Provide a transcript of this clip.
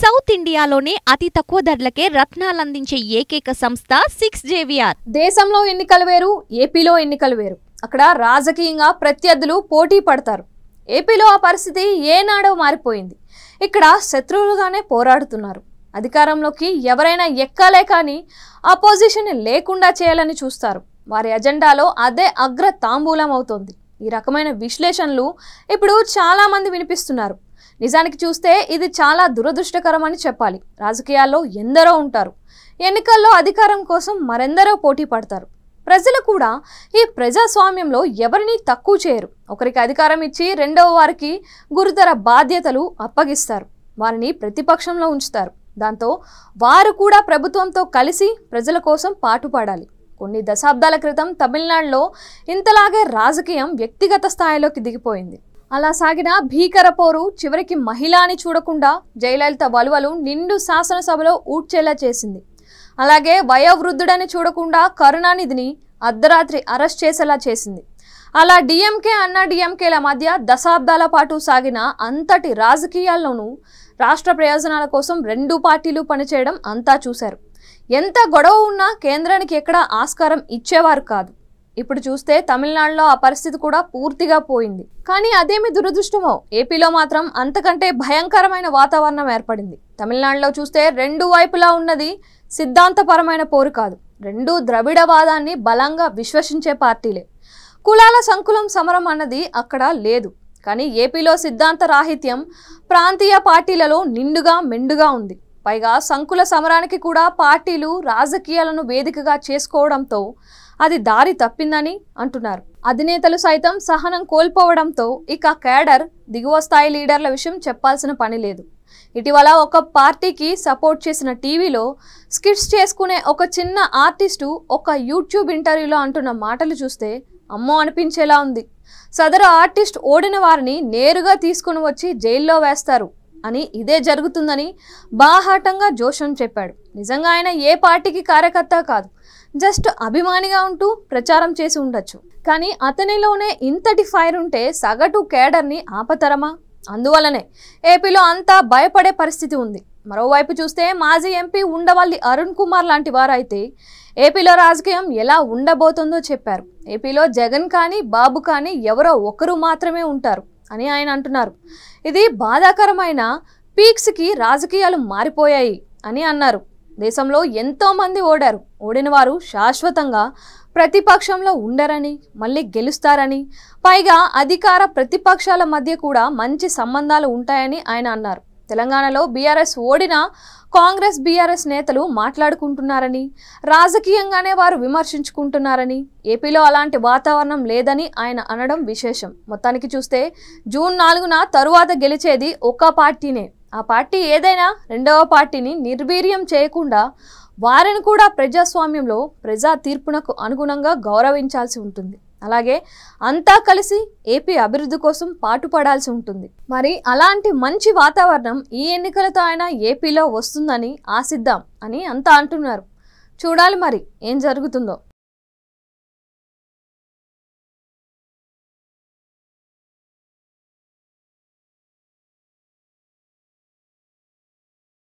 south ఇండియాలోనే అతి తక్కువ ధరలకే రత్నాలందించే ఏకైక సంస్థ సిక్స్ జేవిఆర్ దేశంలో ఎన్నికలు వేరు ఏపీలో ఎన్నికలు వేరు అక్కడ రాజకీయంగా ప్రత్యర్థులు పోటీ పడతారు ఏపీలో ఆ పరిస్థితి ఏనాడో మారిపోయింది ఇక్కడ శత్రువులుగానే పోరాడుతున్నారు అధికారంలోకి ఎవరైనా ఎక్కాలే కానీ అపోజిషన్ లేకుండా చేయాలని చూస్తారు వారి అజెండాలో అదే అగ్ర తాంబూలం అవుతోంది ఈ రకమైన విశ్లేషణలు ఇప్పుడు చాలామంది వినిపిస్తున్నారు నిజానికి చూస్తే ఇది చాలా దురదృష్టకరం అని చెప్పాలి రాజకీయాల్లో ఎందరో ఉంటారు ఎన్నికల్లో అధికారం కోసం మరెందరో పోటీ పడతారు ప్రజలు కూడా ఈ ప్రజాస్వామ్యంలో ఎవరిని తక్కువ చేయరు ఒకరికి అధికారం ఇచ్చి రెండవ వారికి గురుతర బాధ్యతలు అప్పగిస్తారు వారిని ప్రతిపక్షంలో ఉంచుతారు దాంతో వారు కూడా ప్రభుత్వంతో కలిసి ప్రజల కోసం పాటుపడాలి కొన్ని దశాబ్దాల క్రితం తమిళనాడులో ఇంతలాగే రాజకీయం వ్యక్తిగత స్థాయిలోకి దిగిపోయింది అలా సాగిన భీకర పోరు చివరికి మహిళాని అని చూడకుండా జయలలిత వలువలు నిండు శాసనసభలో ఊడ్చేలా చేసింది అలాగే వయోవృద్ధుడని చూడకుండా కరుణానిధిని అర్ధరాత్రి అరెస్ట్ చేసేలా చేసింది అలా డిఎంకే అన్న డిఎంకేల మధ్య దశాబ్దాల పాటు సాగిన అంతటి రాజకీయాల్లోనూ రాష్ట్ర ప్రయోజనాల కోసం రెండు పార్టీలు పనిచేయడం అంతా చూశారు ఎంత గొడవ ఉన్నా కేంద్రానికి ఎక్కడా ఆస్కారం ఇచ్చేవారు కాదు ఇప్పుడు చూస్తే తమిళనాడులో ఆ పరిస్థితి కూడా పూర్తిగా పోయింది కానీ అదేమి దురదృష్టమో ఏపీలో మాత్రం అంతకంటే భయంకరమైన వాతావరణం ఏర్పడింది తమిళనాడులో చూస్తే రెండు వైపులా ఉన్నది సిద్ధాంతపరమైన పోరు కాదు రెండు ద్రవిడవాదాన్ని బలంగా విశ్వసించే పార్టీలే కులాల సంకులం సమరం అన్నది అక్కడ లేదు కానీ ఏపీలో సిద్ధాంత రాహిత్యం ప్రాంతీయ పార్టీలలో నిండుగా మెండుగా ఉంది పైగా సంకుల సమరానికి కూడా పార్టీలు రాజకీయాలను వేదికగా చేసుకోవడంతో అది దారి తప్పిందని అంటున్నారు అధినేతలు సైతం సహనం కోల్పోవడంతో ఇక క్యాడర్ దిగువ స్థాయి లీడర్ల విషయం చెప్పాల్సిన పని లేదు ఇటీవల ఒక పార్టీకి సపోర్ట్ చేసిన టీవీలో స్కిట్స్ చేసుకునే ఒక చిన్న ఆర్టిస్టు ఒక యూట్యూబ్ ఇంటర్వ్యూలో అంటున్న మాటలు చూస్తే అమ్మో అనిపించేలా ఉంది సదరు ఆర్టిస్ట్ ఓడిన వారిని నేరుగా తీసుకుని వచ్చి జైల్లో వేస్తారు అని ఇదే జరుగుతుందని బాహాటంగా జోషం చెప్పాడు నిజంగా ఆయన ఏ పార్టీకి కార్యకర్త కాదు జస్ట్ అభిమానిగా ఉంటూ ప్రచారం చేసి ఉండొచ్చు కానీ అతనిలోనే ఇంతటి ఫైర్ ఉంటే సగటు కేడర్ని ఆపతరమా అందువలనే ఏపీలో అంతా భయపడే పరిస్థితి ఉంది మరోవైపు చూస్తే మాజీ ఎంపీ ఉండవల్లి అరుణ్ కుమార్ లాంటి వారైతే ఏపీలో రాజకీయం ఎలా ఉండబోతుందో చెప్పారు ఏపీలో జగన్ కానీ బాబు కానీ ఎవరో ఒకరు మాత్రమే ఉంటారు అని ఆయన అంటున్నారు ఇది బాధాకరమైన పీక్స్కి రాజకీయాలు మారిపోయాయి అని అన్నారు దేశంలో ఎంతోమంది ఓడారు ఓడిన వారు శాశ్వతంగా ప్రతిపక్షంలో ఉండరని మళ్ళీ గెలుస్తారని పైగా అధికార ప్రతిపక్షాల మధ్య కూడా మంచి సంబంధాలు ఉంటాయని ఆయన అన్నారు తెలంగాణలో బీఆర్ఎస్ ఓడిన కాంగ్రెస్ బీఆర్ఎస్ నేతలు మాట్లాడుకుంటున్నారని రాజకీయంగానే వారు విమర్శించుకుంటున్నారని ఏపీలో అలాంటి వాతావరణం లేదని ఆయన అనడం విశేషం మొత్తానికి చూస్తే జూన్ నాలుగున తరువాత గెలిచేది ఒక్క పార్టీనే ఆ పార్టీ ఏదైనా రెండవ పార్టీని నిర్వీర్యం చేయకుండా వారిని కూడా ప్రజాస్వామ్యంలో ప్రజా తీర్పునకు అనుగుణంగా గౌరవించాల్సి ఉంటుంది అలాగే అంతా కలిసి ఏపీ అభివృద్ధి కోసం పాటుపడాల్సి ఉంటుంది మరి అలాంటి మంచి వాతావరణం ఈ ఎన్నికలతో ఆయన ఏపీలో వస్తుందని ఆశిద్దాం అని అంతా అంటున్నారు చూడాలి మరి ఏం జరుగుతుందో